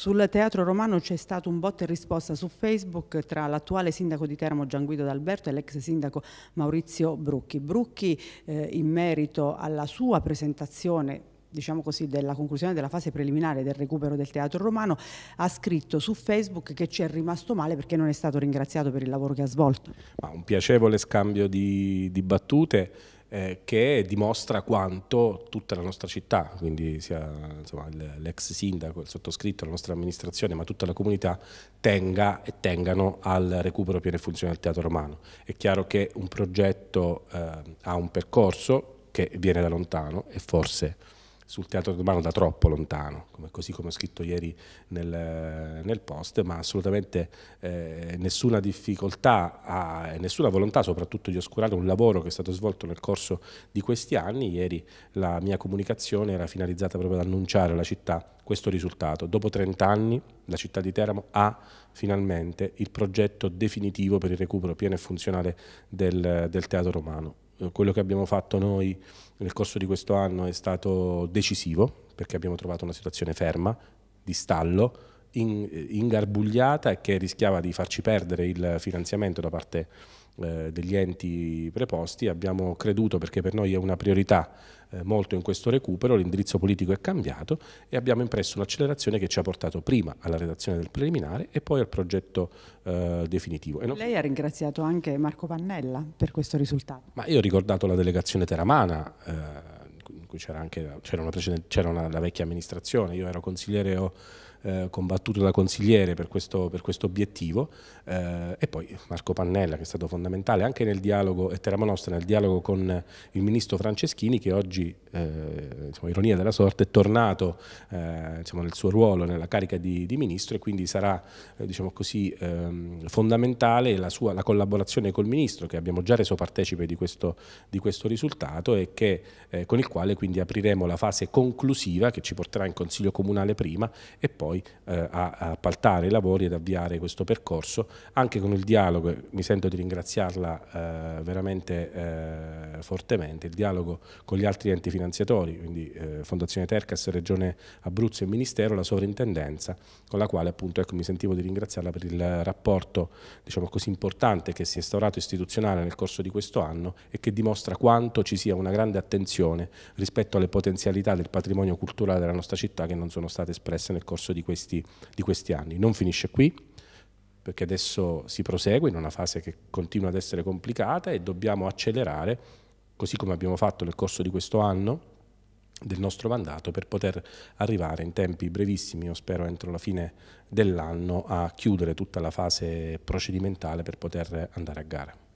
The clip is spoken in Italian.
Sul teatro romano c'è stato un botta e risposta su Facebook tra l'attuale sindaco di Teramo Gian Guido D'Alberto e l'ex sindaco Maurizio Brucchi. Brucchi eh, in merito alla sua presentazione diciamo così, della conclusione della fase preliminare del recupero del teatro romano, ha scritto su Facebook che ci è rimasto male perché non è stato ringraziato per il lavoro che ha svolto. Ma un piacevole scambio di, di battute eh, che dimostra quanto tutta la nostra città, quindi sia l'ex sindaco, il sottoscritto, la nostra amministrazione, ma tutta la comunità, tenga e tengano al recupero pieno e funzionale del teatro romano. È chiaro che un progetto eh, ha un percorso che viene da lontano e forse sul teatro romano da troppo lontano, come, così come ho scritto ieri nel, nel post, ma assolutamente eh, nessuna difficoltà e nessuna volontà soprattutto di oscurare un lavoro che è stato svolto nel corso di questi anni. Ieri la mia comunicazione era finalizzata proprio ad annunciare alla città questo risultato. Dopo 30 anni la città di Teramo ha finalmente il progetto definitivo per il recupero pieno e funzionale del, del teatro romano quello che abbiamo fatto noi nel corso di questo anno è stato decisivo perché abbiamo trovato una situazione ferma, di stallo, eh, ingarbugliata in e che rischiava di farci perdere il finanziamento da parte eh, degli enti preposti, abbiamo creduto perché per noi è una priorità eh, molto in questo recupero, l'indirizzo politico è cambiato e abbiamo impresso l'accelerazione che ci ha portato prima alla redazione del preliminare e poi al progetto eh, definitivo. Non... Lei ha ringraziato anche Marco Pannella per questo risultato. Ma io ho ricordato la delegazione teramana. Eh, in cui c'era anche c'era una, una, la vecchia amministrazione, io ero consigliere ho eh, combattuto da consigliere per questo, per questo obiettivo eh, e poi Marco Pannella che è stato fondamentale anche nel dialogo, e Teramo Nostra nel dialogo con il ministro Franceschini che oggi, eh, insomma, ironia della sorte, è tornato eh, insomma, nel suo ruolo, nella carica di, di ministro e quindi sarà eh, diciamo così, ehm, fondamentale la, sua, la collaborazione col ministro che abbiamo già reso partecipe di questo, di questo risultato e che, eh, con il quale quindi apriremo la fase conclusiva che ci porterà in Consiglio Comunale prima e poi noi eh, a, a, appaltare i lavori ed avviare questo percorso, anche con il dialogo, mi sento di ringraziarla eh, veramente eh, fortemente, il dialogo con gli altri enti finanziatori, quindi eh, Fondazione Tercas, Regione Abruzzo e Ministero, la sovrintendenza, con la quale appunto ecco, mi sentivo di ringraziarla per il rapporto diciamo così importante che si è instaurato istituzionale nel corso di questo anno e che dimostra quanto ci sia una grande attenzione rispetto alle potenzialità del patrimonio culturale della nostra città che non sono state espresse nel corso di di questi, di questi anni. Non finisce qui, perché adesso si prosegue in una fase che continua ad essere complicata e dobbiamo accelerare, così come abbiamo fatto nel corso di questo anno, del nostro mandato per poter arrivare in tempi brevissimi, io spero entro la fine dell'anno, a chiudere tutta la fase procedimentale per poter andare a gara.